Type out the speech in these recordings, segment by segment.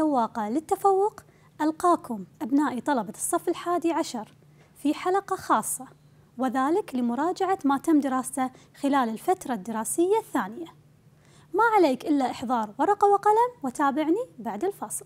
سواقة للتفوق ألقاكم أبنائي طلبة الصف الحادي عشر في حلقة خاصة وذلك لمراجعة ما تم دراسته خلال الفترة الدراسية الثانية ما عليك إلا إحضار ورقة وقلم وتابعني بعد الفاصل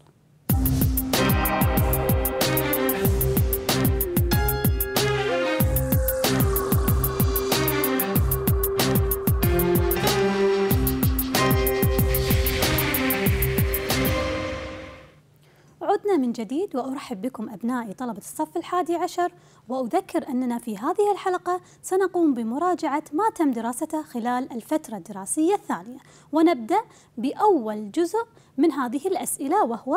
عدنا من جديد وأرحب بكم أبنائي طلبة الصف الحادي عشر وأذكر أننا في هذه الحلقة سنقوم بمراجعة ما تم دراسته خلال الفترة الدراسية الثانية ونبدأ بأول جزء من هذه الأسئلة وهو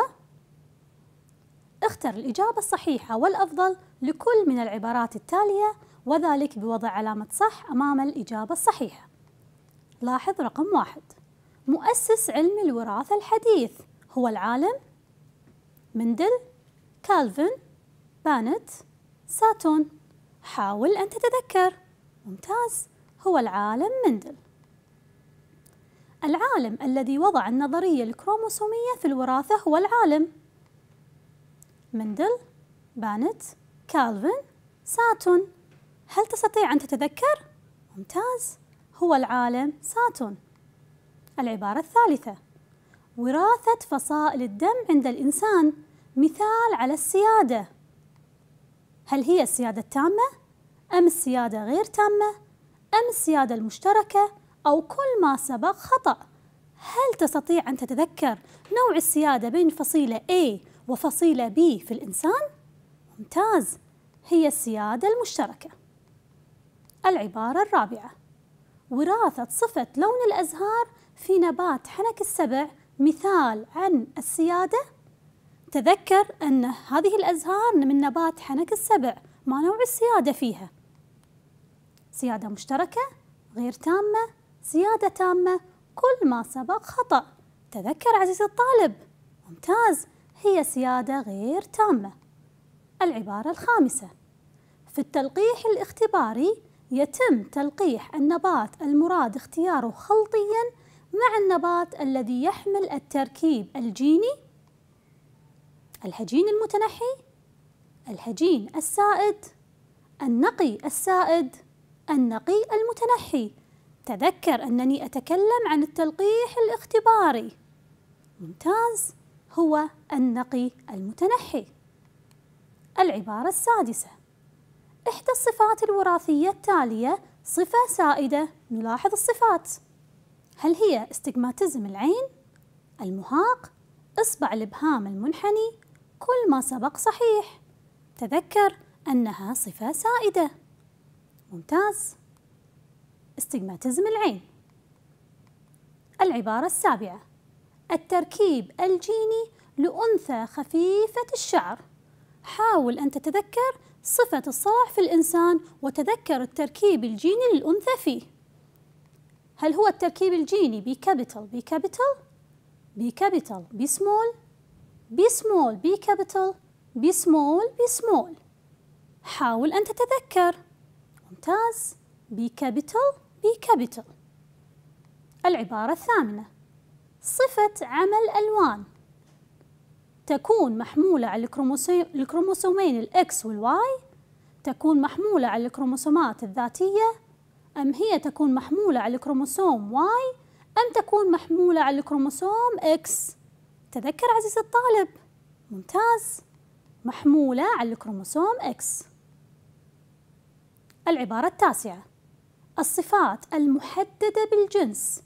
اختر الإجابة الصحيحة والأفضل لكل من العبارات التالية وذلك بوضع علامة صح أمام الإجابة الصحيحة لاحظ رقم واحد مؤسس علم الوراثة الحديث هو العالم مندل كالفن بانت ساتون حاول أن تتذكر ممتاز هو العالم مندل العالم الذي وضع النظرية الكروموسومية في الوراثة هو العالم مندل بانت كالفن ساتون هل تستطيع أن تتذكر؟ ممتاز هو العالم ساتون العبارة الثالثة وراثة فصائل الدم عند الإنسان مثال على السيادة هل هي السيادة التامة؟ أم السيادة غير تامة؟ أم السيادة المشتركة؟ أو كل ما سبق خطأ هل تستطيع أن تتذكر نوع السيادة بين فصيلة A وفصيلة B في الإنسان؟ ممتاز هي السيادة المشتركة العبارة الرابعة وراثة صفة لون الأزهار في نبات حنك السبع مثال عن السيادة تذكر أن هذه الأزهار من نبات حنك السبع ما نوع السيادة فيها سيادة مشتركة غير تامة سيادة تامة كل ما سبق خطأ تذكر عزيزي الطالب ممتاز هي سيادة غير تامة العبارة الخامسة في التلقيح الاختباري يتم تلقيح النبات المراد اختياره خلطياً مع النبات الذي يحمل التركيب الجيني الهجين المتنحي الهجين السائد النقي السائد النقي المتنحي تذكر أنني أتكلم عن التلقيح الاختباري ممتاز هو النقي المتنحي العبارة السادسة إحدى الصفات الوراثية التالية صفة سائدة نلاحظ الصفات هل هي استجماتزم العين المهاق إصبع الإبهام المنحني كل ما سبق صحيح تذكر أنها صفة سائدة ممتاز استجماتزم العين العبارة السابعة التركيب الجيني لأنثى خفيفة الشعر حاول أن تتذكر صفة الصلع في الإنسان وتذكر التركيب الجيني للأنثى فيه هل هو التركيب الجيني بكابيتال بكابيتال بكابيتال بسمول بي سمول بي كابيتال بي سمول بي سمول حاول أن تتذكر ممتاز بي كابيتال بي كابيتال العبارة الثامنة صفة عمل ألوان تكون محمولة على الكروموسومين الإكس والواي تكون محمولة على الكروموسومات الذاتية أم هي تكون محمولة على الكروموسوم واي أم تكون محمولة على الكروموسوم إكس تذكر عزيزي الطالب ممتاز محمولة على الكروموسوم X العبارة التاسعة الصفات المحددة بالجنس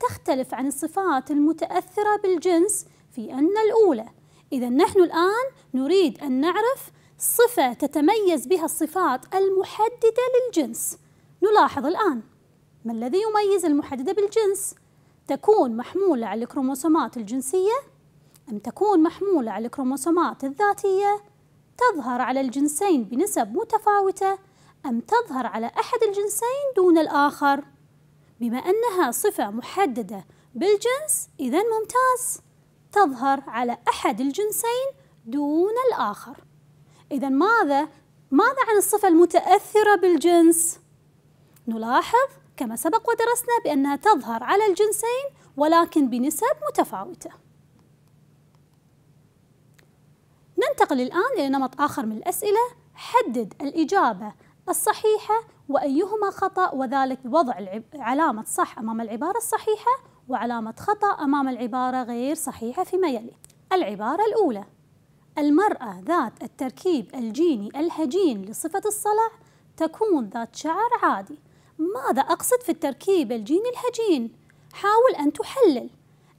تختلف عن الصفات المتأثرة بالجنس في أن الأولى إذا نحن الآن نريد أن نعرف صفة تتميز بها الصفات المحددة للجنس نلاحظ الآن ما الذي يميز المحددة بالجنس؟ تكون محمولة على الكروموسومات الجنسية أم تكون محمولة على الكروموسومات الذاتية تظهر على الجنسين بنسب متفاوتة أم تظهر على أحد الجنسين دون الآخر بما أنها صفة محددة بالجنس إذا ممتاز تظهر على أحد الجنسين دون الآخر إذا ماذا ماذا عن الصفة المتأثرة بالجنس؟ نلاحظ كما سبق ودرسنا بأنها تظهر على الجنسين ولكن بنسب متفاوته ننتقل الآن إلى نمط آخر من الأسئلة حدد الإجابة الصحيحة وأيهما خطأ وذلك بوضع علامة صح أمام العبارة الصحيحة وعلامة خطأ أمام العبارة غير صحيحة فيما يلي العبارة الأولى المرأة ذات التركيب الجيني الهجين لصفة الصلع تكون ذات شعر عادي ماذا أقصد في التركيب الجيني الهجين؟ حاول أن تحلل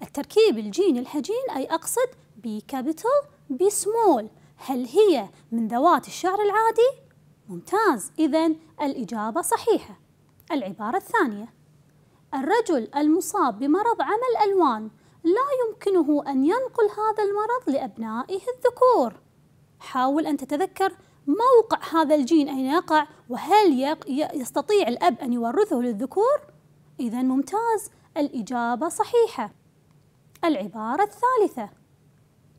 التركيب الجيني الهجين أي أقصد بي كابيتال بسمول هل هي من ذوات الشعر العادي؟ ممتاز إذا الإجابة صحيحة العبارة الثانية الرجل المصاب بمرض عمى الألوان لا يمكنه أن ينقل هذا المرض لأبنائه الذكور حاول أن تتذكر موقع هذا الجين أين يقع وهل يستطيع الأب أن يورثه للذكور؟ إذا ممتاز الإجابة صحيحة العبارة الثالثة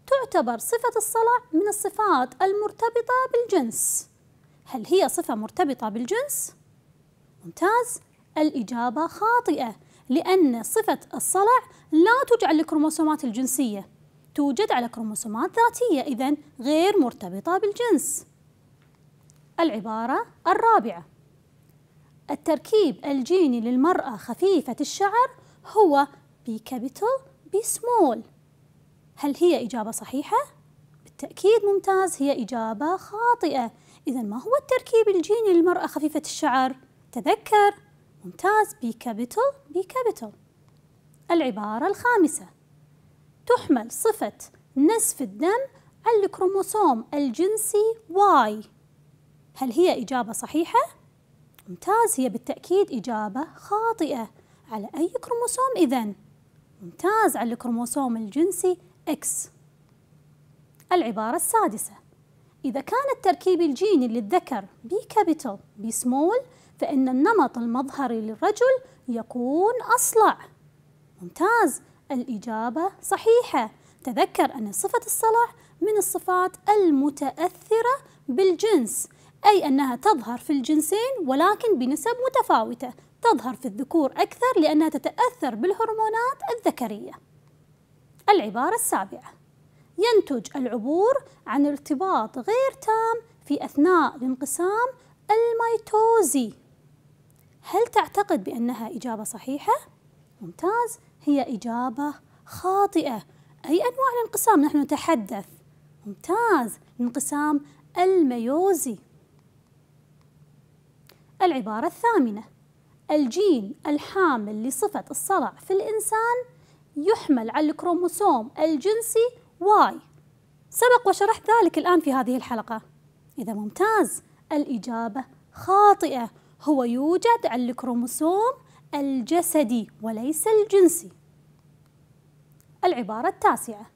تعتبر صفة الصلع من الصفات المرتبطة بالجنس هل هي صفة مرتبطة بالجنس؟ ممتاز الإجابة خاطئة لأن صفة الصلع لا توجد على الكروموسومات الجنسية توجد على كروموسومات ذاتية إذا غير مرتبطة بالجنس العبارة الرابعة التركيب الجيني للمرأة خفيفة الشعر هو بي كابيتال بي سمول هل هي إجابة صحيحة؟ بالتأكيد ممتاز هي إجابة خاطئة إذا ما هو التركيب الجيني للمرأة خفيفة الشعر؟ تذكر ممتاز بي كابيتال بي كابيتال العبارة الخامسة تحمل صفة نصف الدم على الكروموسوم الجنسي Y هل هي إجابة صحيحة؟ ممتاز هي بالتأكيد إجابة خاطئة على أي كروموسوم إذا؟ ممتاز على الكروموسوم الجنسي X العبارة السادسة إذا كان التركيب الجيني للذكر B capital B small فإن النمط المظهري للرجل يكون أصلع ممتاز الإجابة صحيحة تذكر أن صفة الصلع من الصفات المتأثرة بالجنس أي أنها تظهر في الجنسين ولكن بنسب متفاوتة تظهر في الذكور أكثر لأنها تتأثر بالهرمونات الذكرية العبارة السابعة ينتج العبور عن ارتباط غير تام في أثناء الانقسام الميتوزي هل تعتقد بأنها إجابة صحيحة؟ ممتاز هي إجابة خاطئة أي أنواع الانقسام نحن نتحدث؟ ممتاز الانقسام الميوزي العبارة الثامنة الجين الحامل لصفة الصلع في الإنسان يحمل على الكروموسوم الجنسي واي سبق وشرحت ذلك الآن في هذه الحلقة إذا ممتاز الإجابة خاطئة هو يوجد على الكروموسوم الجسدي وليس الجنسي العبارة التاسعة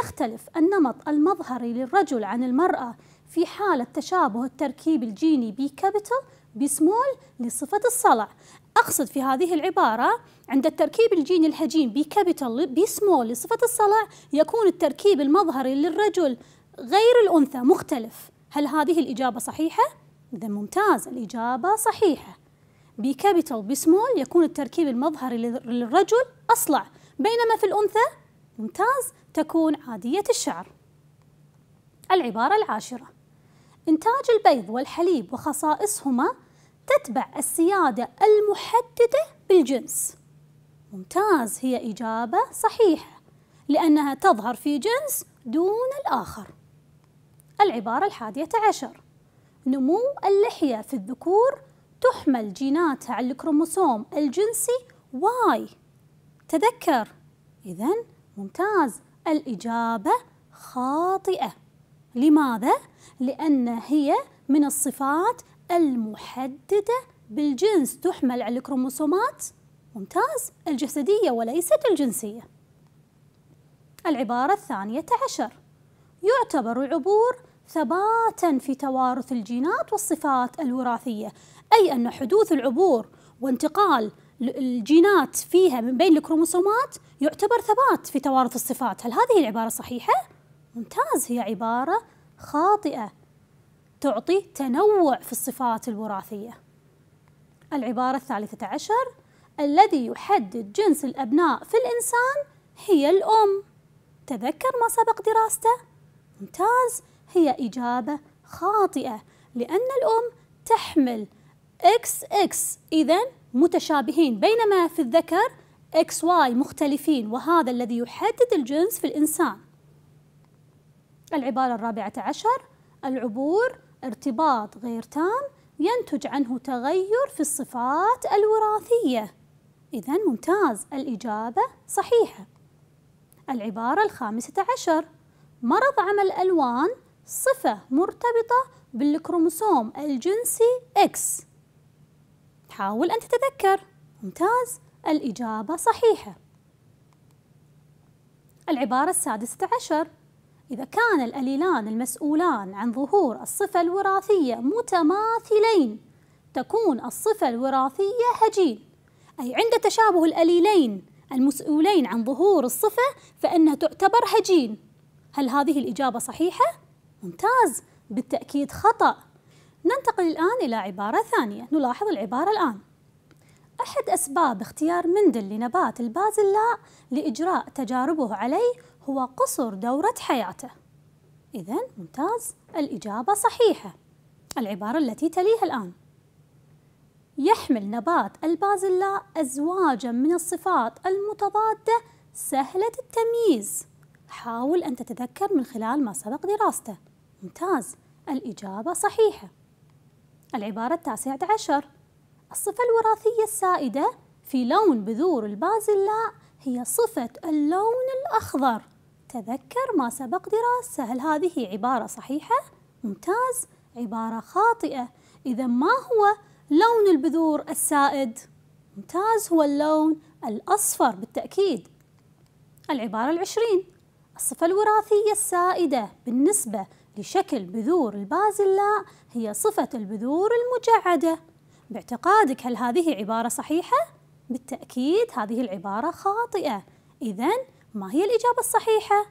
يختلف النمط المظهري للرجل عن المرأة في حالة تشابه التركيب الجيني بي كابيتال بسمول لصفة الصلع أقصد في هذه العبارة عند التركيب الجيني الهجين بكابيتال بسمول لصفة الصلع يكون التركيب المظهري للرجل غير الأنثى مختلف هل هذه الإجابة صحيحة؟ إذا ممتاز الإجابة صحيحة بكابيتال بسمول يكون التركيب المظهري للرجل أصلع بينما في الأنثى ممتاز تكون عادية الشعر العبارة العاشرة إنتاج البيض والحليب وخصائصهما تتبع السيادة المحددة بالجنس ممتاز هي إجابة صحيحة لأنها تظهر في جنس دون الآخر العبارة الحادية عشر نمو اللحية في الذكور تحمل جيناتها على الكروموسوم الجنسي Y تذكر إذا ممتاز الإجابة خاطئة لماذا؟ لأن هي من الصفات المحددة بالجنس تحمل على الكروموسومات ممتاز الجسدية وليست الجنسية العبارة الثانية عشر يعتبر العبور ثباتا في توارث الجينات والصفات الوراثية أي أن حدوث العبور وانتقال الجينات فيها من بين الكروموسومات يعتبر ثبات في توارث الصفات هل هذه العبارة صحيحة؟ ممتاز هي عبارة خاطئة تعطي تنوع في الصفات الوراثية العبارة الثالثة عشر الذي يحدد جنس الأبناء في الإنسان هي الأم تذكر ما سبق دراسته؟ ممتاز هي إجابة خاطئة لأن الأم تحمل XX إذا متشابهين بينما في الذكر XY مختلفين وهذا الذي يحدد الجنس في الإنسان العبارة الرابعة عشر العبور ارتباط غير تام ينتج عنه تغير في الصفات الوراثية إذا ممتاز الإجابة صحيحة العبارة الخامسة عشر مرض عمل الألوان صفة مرتبطة بالكروموسوم الجنسي X حاول أن تتذكر ممتاز الإجابة صحيحة العبارة السادسة عشر إذا كان الأليلان المسؤولان عن ظهور الصفة الوراثية متماثلين تكون الصفة الوراثية هجين أي عند تشابه الأليلين المسؤولين عن ظهور الصفة فإنها تعتبر هجين هل هذه الإجابة صحيحة؟ ممتاز بالتأكيد خطأ ننتقل الآن إلى عبارة ثانية نلاحظ العبارة الآن أحد أسباب اختيار مندل لنبات البازلاء لإجراء تجاربه عليه هو قصر دورة حياته إذا ممتاز الإجابة صحيحة العبارة التي تليها الآن يحمل نبات البازلاء أزواجا من الصفات المتضادة سهلة التمييز حاول أن تتذكر من خلال ما سبق دراسته ممتاز الإجابة صحيحة العبارة التاسعة عشر الصفة الوراثية السائدة في لون بذور البازلاء هي صفة اللون الأخضر تذكر ما سبق دراسة هل هذه عبارة صحيحة؟ ممتاز عبارة خاطئة إذا ما هو لون البذور السائد؟ ممتاز هو اللون الأصفر بالتأكيد العبارة العشرين الصفة الوراثية السائدة بالنسبة لشكل بذور البازلاء هي صفة البذور المجعدة باعتقادك هل هذه عبارة صحيحة؟ بالتأكيد هذه العبارة خاطئة إذا ما هي الإجابة الصحيحة؟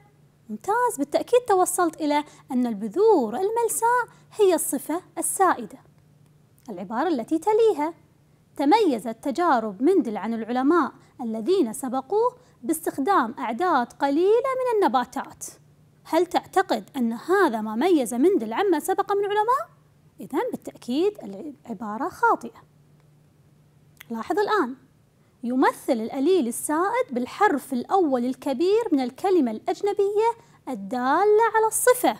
ممتاز بالتأكيد توصلت إلى أن البذور الملساء هي الصفة السائدة العبارة التي تليها تميزت تجارب مندل عن العلماء الذين سبقوه باستخدام أعداد قليلة من النباتات هل تعتقد أن هذا ما ميز مندل عما سبق من علماء؟ إذا بالتأكيد العبارة خاطئة لاحظ الآن يمثل الأليل السائد بالحرف الأول الكبير من الكلمة الأجنبية الدالة على الصفة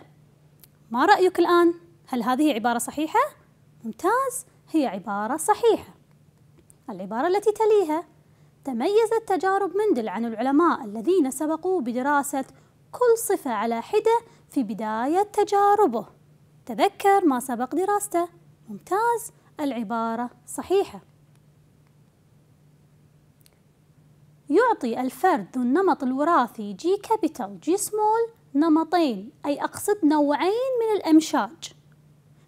ما رأيك الآن؟ هل هذه عبارة صحيحة؟ ممتاز هي عبارة صحيحة العبارة التي تليها تميزت تجارب مندل عن العلماء الذين سبقوا بدراسة كل صفة على حدة في بداية تجاربه تذكر ما سبق دراسته ممتاز العبارة صحيحة يعطي الفرد ذو النمط الوراثي جي كابيتال جي سمول نمطين أي أقصد نوعين من الأمشاج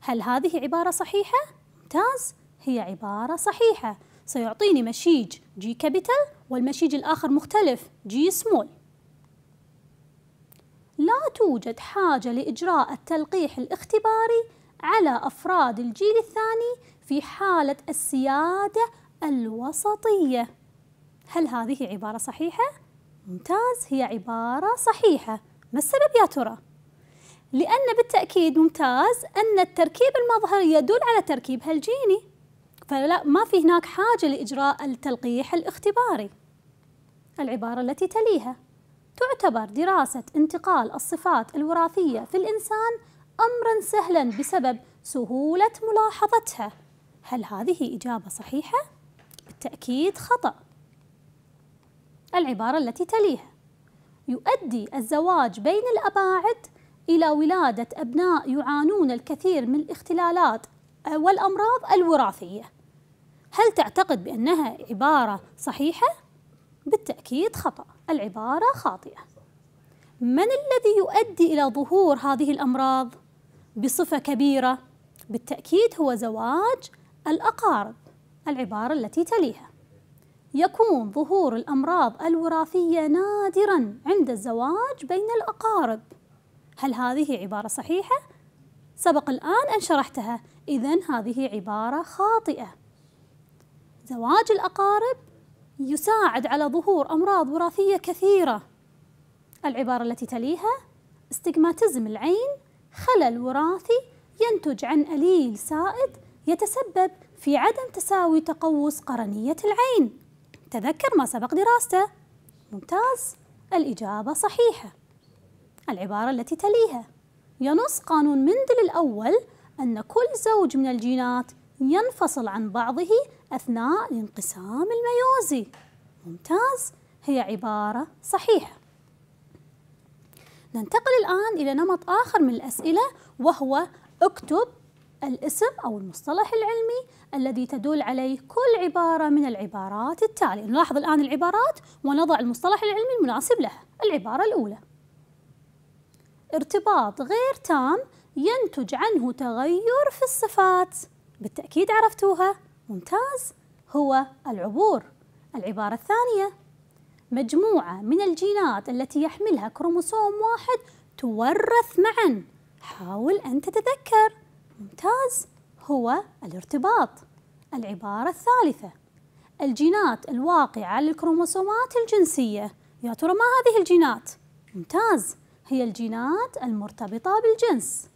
هل هذه عبارة صحيحة؟ ممتاز هي عبارة صحيحة سيعطيني مشيج جي كابيتال والمشيج الآخر مختلف جي سمول لا توجد حاجة لإجراء التلقيح الاختباري على أفراد الجيل الثاني في حالة السيادة الوسطية هل هذه عبارة صحيحة؟ ممتاز هي عبارة صحيحة ما السبب يا ترى؟ لأن بالتأكيد ممتاز أن التركيب المظهري يدل على تركيبها الجيني فلا ما في هناك حاجة لإجراء التلقيح الاختباري العبارة التي تليها تعتبر دراسة انتقال الصفات الوراثية في الإنسان أمرا سهلا بسبب سهولة ملاحظتها هل هذه إجابة صحيحة؟ بالتأكيد خطأ العبارة التي تليها يؤدي الزواج بين الأباعد إلى ولادة أبناء يعانون الكثير من الاختلالات والأمراض الوراثية هل تعتقد بأنها عبارة صحيحة؟ بالتأكيد خطأ العبارة خاطئة من الذي يؤدي إلى ظهور هذه الأمراض بصفة كبيرة؟ بالتأكيد هو زواج الأقارب العبارة التي تليها يكون ظهور الأمراض الوراثية نادرا عند الزواج بين الأقارب هل هذه عبارة صحيحة؟ سبق الآن أن شرحتها إذا هذه عبارة خاطئة زواج الأقارب يساعد على ظهور أمراض وراثية كثيرة العبارة التي تليها استجماتزم العين خلل وراثي ينتج عن أليل سائد يتسبب في عدم تساوي تقوس قرنية العين تذكر ما سبق دراسته ممتاز الإجابة صحيحة العبارة التي تليها ينص قانون مندل الأول أن كل زوج من الجينات ينفصل عن بعضه أثناء الانقسام الميوزي ممتاز هي عبارة صحيحة ننتقل الآن إلى نمط آخر من الأسئلة وهو اكتب الاسم أو المصطلح العلمي الذي تدل عليه كل عبارة من العبارات التالية نلاحظ الآن العبارات ونضع المصطلح العلمي المناسب لها العبارة الأولى ارتباط غير تام ينتج عنه تغير في الصفات بالتأكيد عرفتوها ممتاز هو العبور العبارة الثانية مجموعة من الجينات التي يحملها كروموسوم واحد تورث معا حاول أن تتذكر ممتاز هو الارتباط العبارة الثالثة الجينات الواقعة للكروموسومات الجنسية يا ترى ما هذه الجينات؟ ممتاز هي الجينات المرتبطة بالجنس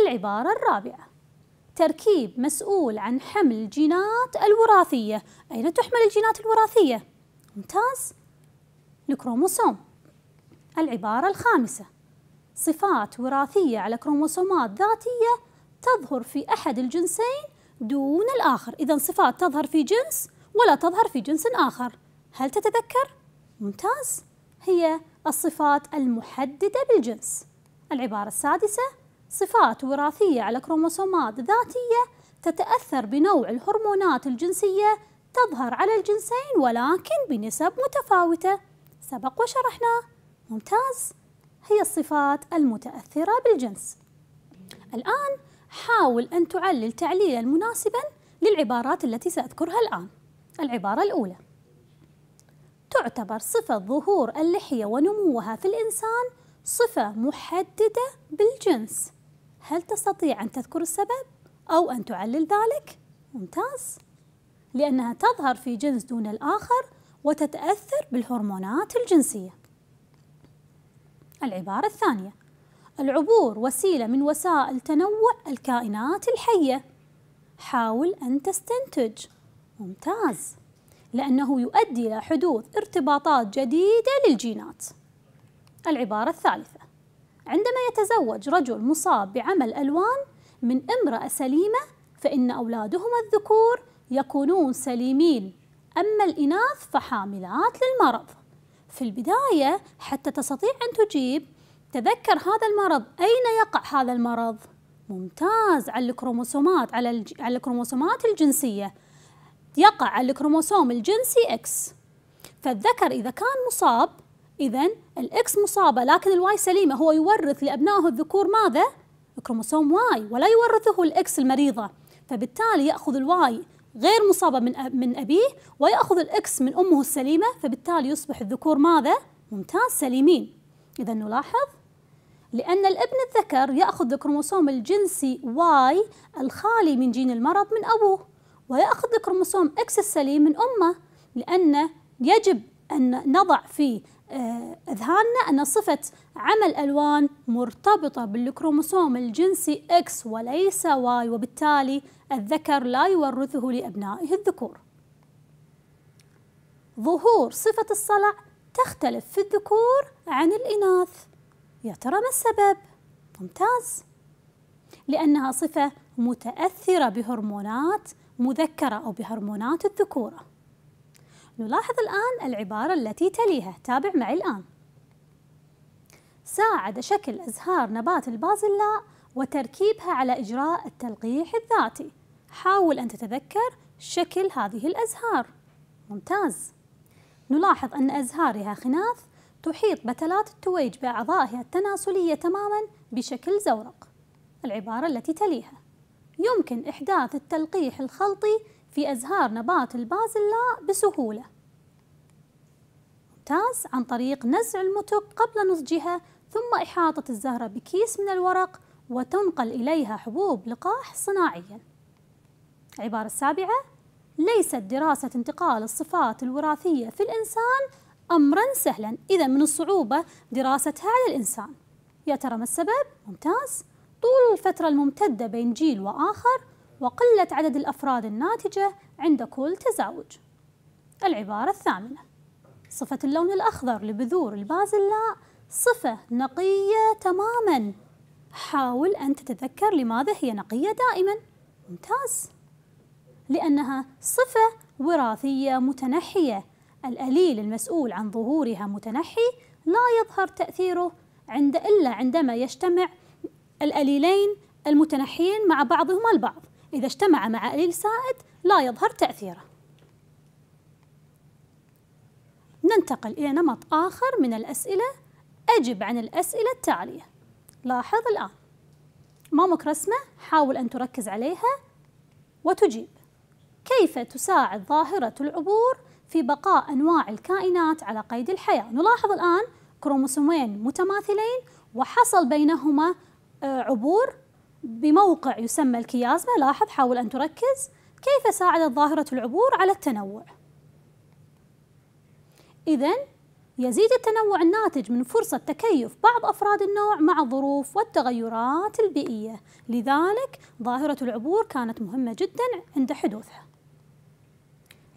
العبارة الرابعة تركيب مسؤول عن حمل الجينات الوراثية أين تحمل الجينات الوراثية؟ ممتاز الكروموسوم العبارة الخامسة صفات وراثية على كروموسومات ذاتية تظهر في أحد الجنسين دون الآخر إذا صفات تظهر في جنس ولا تظهر في جنس آخر هل تتذكر؟ ممتاز هي الصفات المحددة بالجنس العبارة السادسة صفات وراثية على كروموسومات ذاتية تتأثر بنوع الهرمونات الجنسية تظهر على الجنسين ولكن بنسب متفاوتة سبق وشرحنا ممتاز هي الصفات المتأثرة بالجنس الآن حاول أن تعلل تعليلا مناسبا للعبارات التي سأذكرها الآن العبارة الأولى تعتبر صفة ظهور اللحية ونموها في الإنسان صفة محددة بالجنس هل تستطيع أن تذكر السبب أو أن تعلل ذلك؟ ممتاز لأنها تظهر في جنس دون الآخر وتتأثر بالهرمونات الجنسية العبارة الثانية العبور وسيلة من وسائل تنوع الكائنات الحية حاول أن تستنتج ممتاز لأنه يؤدي إلى حدوث ارتباطات جديدة للجينات العبارة الثالثة عندما يتزوج رجل مصاب بعمل ألوان من امرأة سليمة فإن أولادهما الذكور يكونون سليمين أما الإناث فحاملات للمرض في البداية حتى تستطيع أن تجيب تذكر هذا المرض أين يقع هذا المرض؟ ممتاز على الكروموسومات على الج... على الكروموسومات الجنسية يقع على الكروموسوم الجنسي X فالذكر إذا كان مصاب إذا الإكس مصابة لكن الواي سليمة هو يورث لأبنائه الذكور ماذا؟ كروموسوم واي ولا يورثه الإكس المريضة فبالتالي يأخذ الواي غير مصابة من من أبيه ويأخذ الإكس من أمه السليمة فبالتالي يصبح الذكور ماذا؟ ممتاز سليمين إذا نلاحظ لأن الابن الذكر يأخذ الكروموسوم الجنسي واي الخالي من جين المرض من أبوه ويأخذ الكروموسوم إكس السليم من أمه لأن يجب أن نضع في آه، أذهاننا أن صفة عمل ألوان مرتبطة بالكروموسوم الجنسي إكس وليس واي وبالتالي الذكر لا يورثه لأبنائه الذكور ظهور صفة الصلع تختلف في الذكور عن الإناث يا ترى ما السبب؟ ممتاز لأنها صفة متأثرة بهرمونات مذكرة أو بهرمونات الذكورة نلاحظ الآن العبارة التي تليها تابع معي الآن ساعد شكل أزهار نبات البازلاء وتركيبها على إجراء التلقيح الذاتي حاول أن تتذكر شكل هذه الأزهار ممتاز نلاحظ أن أزهارها خناث تحيط بتلات التويج بأعضائها التناسلية تماما بشكل زورق العبارة التي تليها يمكن إحداث التلقيح الخلطي في أزهار نبات البازلاء بسهولة ممتاز عن طريق نزع المتق قبل نضجها ثم إحاطة الزهرة بكيس من الورق وتنقل إليها حبوب لقاح صناعيا العبارة السابعة ليست دراسة انتقال الصفات الوراثية في الإنسان أمرا سهلا إذا من الصعوبة دراستها على الإنسان يا ترى ما السبب؟ ممتاز طول الفترة الممتدة بين جيل وآخر وقلة عدد الأفراد الناتجة عند كل تزاوج العبارة الثامنة صفة اللون الأخضر لبذور البازلاء صفة نقية تماما حاول أن تتذكر لماذا هي نقية دائما ممتاز لأنها صفة وراثية متنحية الأليل المسؤول عن ظهورها متنحي لا يظهر تأثيره عند إلا عندما يجتمع الأليلين المتنحيين مع بعضهما البعض إذا اجتمع مع أليل سائد لا يظهر تأثيره ننتقل إلى نمط آخر من الأسئلة أجب عن الأسئلة التالية لاحظ الآن مامك رسمة حاول أن تركز عليها وتجيب كيف تساعد ظاهرة العبور في بقاء أنواع الكائنات على قيد الحياة نلاحظ الآن كروموسومين متماثلين وحصل بينهما آه، عبور بموقع يسمى الكيازمة لاحظ حاول أن تركز كيف ساعدت ظاهرة العبور على التنوع إذا يزيد التنوع الناتج من فرصة تكيف بعض أفراد النوع مع الظروف والتغيرات البيئية لذلك ظاهرة العبور كانت مهمة جدا عند حدوثها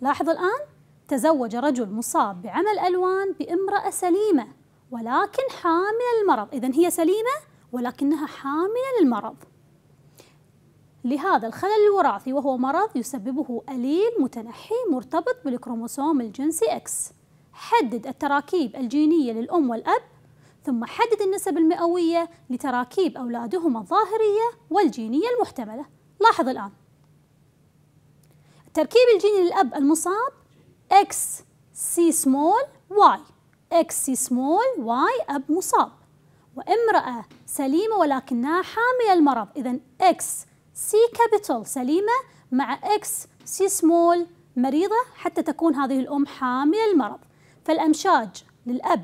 لاحظ الآن تزوج رجل مصاب بعمل ألوان بامرأة سليمة ولكن حامل المرض إذا هي سليمة ولكنها حاملة للمرض لهذا الخلل الوراثي وهو مرض يسببه أليل متنحي مرتبط بالكروموسوم الجنسي X حدد التراكيب الجينية للأم والأب ثم حدد النسب المئوية لتراكيب أولادهما الظاهرية والجينية المحتملة لاحظ الآن تركيب الجيني للأب المصاب X سي سمول واي اكس سي سمول واي أب مصاب وامرأة سليمة ولكنها حاملة المرض إذا اكس سي كابيتال سليمة مع اكس سي سمول مريضة حتى تكون هذه الأم حاملة المرض فالأمشاج للأب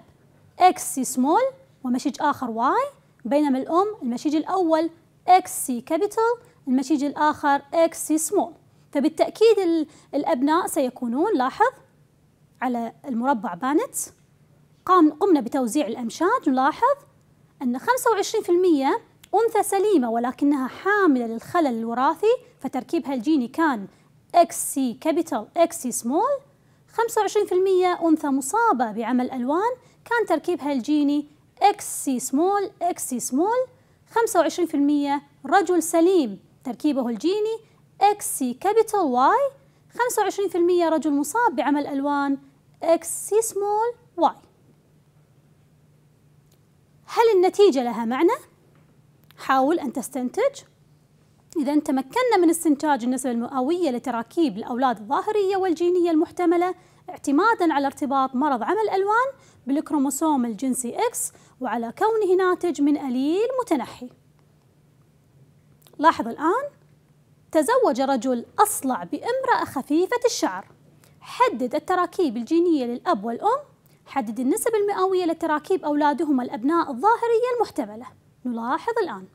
اكس سي سمول ومشيج آخر واي بينما الأم المشيج الأول اكس سي كابيتال المشيج الآخر اكس سي سمول فبالتأكيد الأبناء سيكونون لاحظ على المربع بانت قام قمنا بتوزيع الأمشاج نلاحظ أن 25% أنثى سليمة ولكنها حاملة للخلل الوراثي فتركيبها الجيني كان XC capital XC small 25% أنثى مصابة بعمل ألوان كان تركيبها الجيني XC small XC small 25% رجل سليم تركيبه الجيني سي كابيتال واي 25% رجل مصاب بعمل ألوان سي سمول واي هل النتيجة لها معنى؟ حاول أن تستنتج إذا تمكنا من استنتاج النسبة المئوية لتراكيب الأولاد الظاهرية والجينية المحتملة اعتمادا على ارتباط مرض عمل الألوان بالكروموسوم الجنسي X وعلى كونه ناتج من أليل متنحي لاحظ الآن تزوج رجل أصلع بامرأة خفيفة الشعر حدد التراكيب الجينية للأب والأم حدد النسب المئوية لتراكيب أولادهما الأبناء الظاهرية المحتملة نلاحظ الآن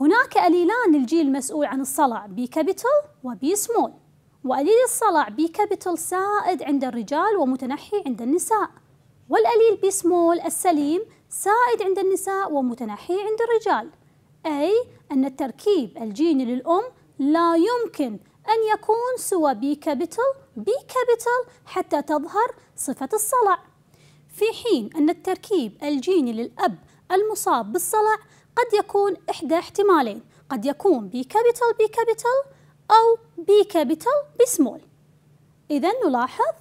هناك أليلان للجيل المسؤول عن الصلع بي كابيتال وبي سمول وأليل الصلع بي كابيتال سائد عند الرجال ومتنحي عند النساء والأليل بي سمول السليم سائد عند النساء ومتنحي عند الرجال أي أن التركيب الجيني للأم لا يمكن أن يكون سوى بي كابيتال بي كابيتال حتى تظهر صفة الصلع في حين أن التركيب الجيني للأب المصاب بالصلع قد يكون إحدى احتمالين قد يكون بي كابيتال بي كابيتال أو بي كابيتال بسمول إذا نلاحظ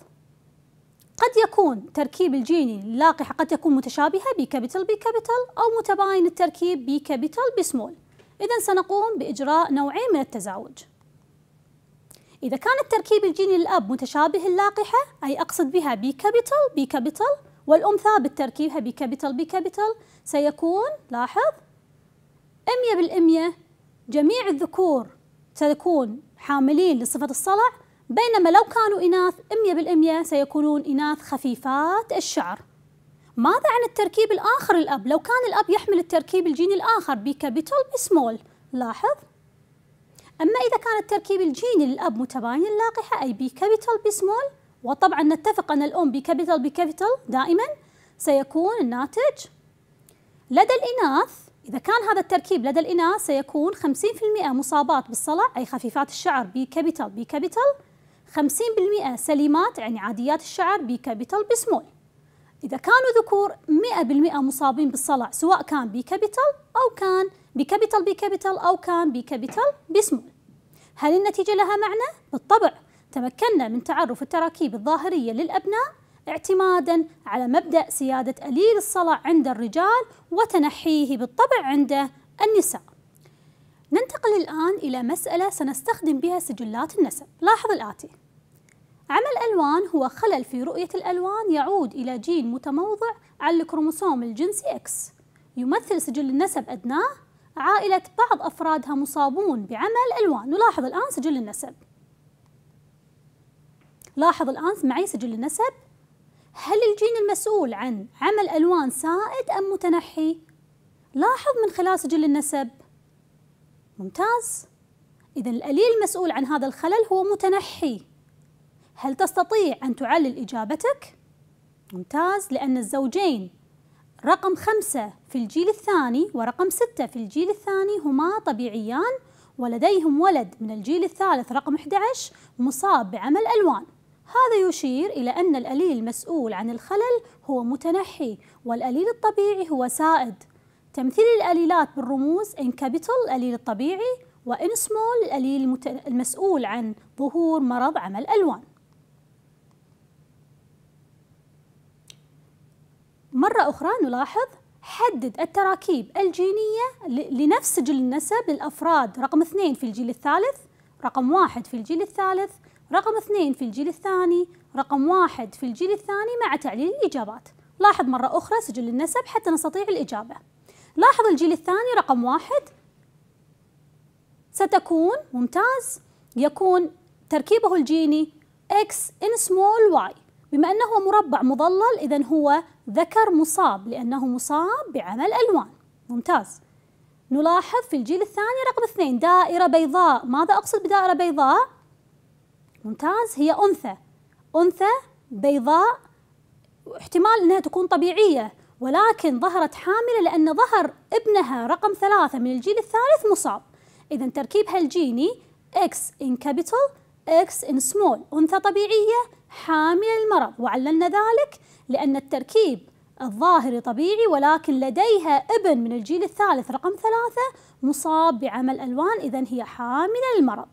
قد يكون تركيب الجيني اللاقحة قد تكون متشابهة بكابيتال بكابيتال أو متباين التركيب بكابيتال بسمول إذا سنقوم بإجراء نوعين من التزاوج إذا كان التركيب الجيني للأب متشابه اللاقحة أي أقصد بها بكابيتال بكابيتال والأم ثابت تركيبها بكابيتال بكابيتال سيكون لاحظ 100% جميع الذكور سيكون حاملين لصفة الصلع بينما لو كانوا إناث 100% سيكونون إناث خفيفات الشعر ماذا عن التركيب الآخر الأب؟ لو كان الأب يحمل التركيب الجيني الآخر بكابيتال بسمول لاحظ أما إذا كان التركيب الجيني للأب متباين اللاقحة أي بكابيتال بسمول وطبعا نتفق أن الأم بكابيتال بكابيتال دائما سيكون الناتج لدى الإناث إذا كان هذا التركيب لدى الإناث سيكون 50% مصابات بالصلع أي خفيفات الشعر بي كابيتال 50% سليمات يعني عاديات الشعر بكابيتال بسمول إذا كانوا ذكور 100% مصابين بالصلع سواء كان بكابيتال أو كان بكابيتال بكابيتال أو كان بكابيتال بسمول هل النتيجة لها معنى؟ بالطبع تمكنا من تعرف التراكيب الظاهرية للأبناء اعتمادا على مبدأ سيادة أليل الصلع عند الرجال وتنحيه بالطبع عند النساء ننتقل الآن إلى مسألة سنستخدم بها سجلات النسب لاحظ الآتي عمى الألوان هو خلل في رؤية الألوان يعود إلى جين متموضع على الكروموسوم الجنسي X يمثل سجل النسب أدناه عائلة بعض أفرادها مصابون بعمى الألوان نلاحظ الآن سجل النسب لاحظ الآن معي سجل النسب هل الجين المسؤول عن عمى الألوان سائد أم متنحي؟ لاحظ من خلال سجل النسب ممتاز إذا الأليل المسؤول عن هذا الخلل هو متنحي هل تستطيع أن تعلل إجابتك؟ ممتاز لأن الزوجين رقم خمسة في الجيل الثاني ورقم ستة في الجيل الثاني هما طبيعيان ولديهم ولد من الجيل الثالث رقم 11 مصاب بعمل ألوان هذا يشير إلى أن الأليل المسؤول عن الخلل هو متنحي والأليل الطبيعي هو سائد تمثيل الأليلات بالرموز إن كابيتال الأليل الطبيعي وإن سمول الأليل المسؤول عن ظهور مرض عمل ألوان مرة أخرى نلاحظ حدد التراكيب الجينية لنفس جل النسب للأفراد رقم اثنين في الجيل الثالث رقم واحد في الجيل الثالث رقم اثنين في الجيل الثاني رقم واحد في الجيل الثاني مع تعليل الإجابات لاحظ مرة أخرى سجل النسب حتى نستطيع الإجابة لاحظ الجيل الثاني رقم واحد ستكون ممتاز يكون تركيبه الجيني X in small y بما أنه مربع مضلل إذا هو ذكر مصاب لأنه مصاب بعمل ألوان ممتاز نلاحظ في الجيل الثاني رقم اثنين دائرة بيضاء ماذا أقصد بدائرة بيضاء؟ ممتاز هي أنثى أنثى بيضاء احتمال أنها تكون طبيعية ولكن ظهرت حاملة لأن ظهر ابنها رقم ثلاثة من الجيل الثالث مصاب إذا تركيبها الجيني X in capital X in small أنثى طبيعية حامل المرض وعللنا ذلك لأن التركيب الظاهري طبيعي ولكن لديها ابن من الجيل الثالث رقم ثلاثة مصاب بعمل ألوان إذا هي حاملة المرض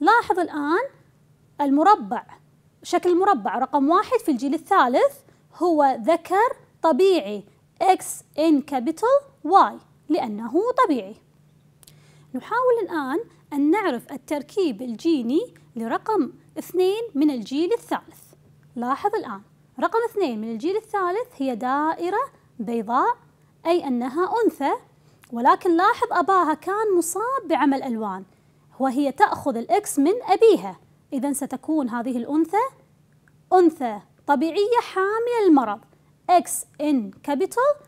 لاحظ الآن المربع شكل المربع رقم واحد في الجيل الثالث هو ذكر طبيعي X in capital Y لأنه طبيعي نحاول الآن أن نعرف التركيب الجيني لرقم اثنين من الجيل الثالث لاحظ الآن رقم اثنين من الجيل الثالث هي دائرة بيضاء أي أنها أنثى ولكن لاحظ أباها كان مصاب بعمل ألوان وهي تأخذ الإكس من أبيها إذا ستكون هذه الأنثى أنثى طبيعية حاملة المرض X in capital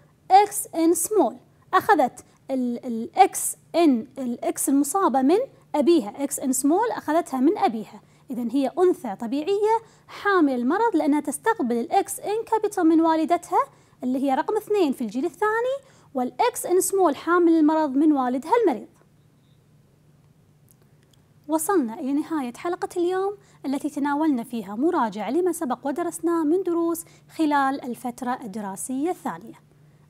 X in small أخذت الإكس إن الإكس المصابة من أبيها X in small أخذتها من أبيها إذا هي أنثى طبيعية حامل المرض لأنها تستقبل الإكس إن كابيتال من والدتها اللي هي رقم اثنين في الجيل الثاني والإكس إن سمول حامل المرض من والدها المريض وصلنا إلى نهاية حلقة اليوم التي تناولنا فيها مراجعة لما سبق ودرسناه من دروس خلال الفترة الدراسية الثانية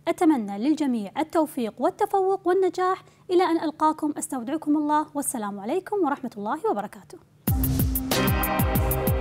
أتمنى للجميع التوفيق والتفوق والنجاح إلى أن ألقاكم أستودعكم الله والسلام عليكم ورحمة الله وبركاته we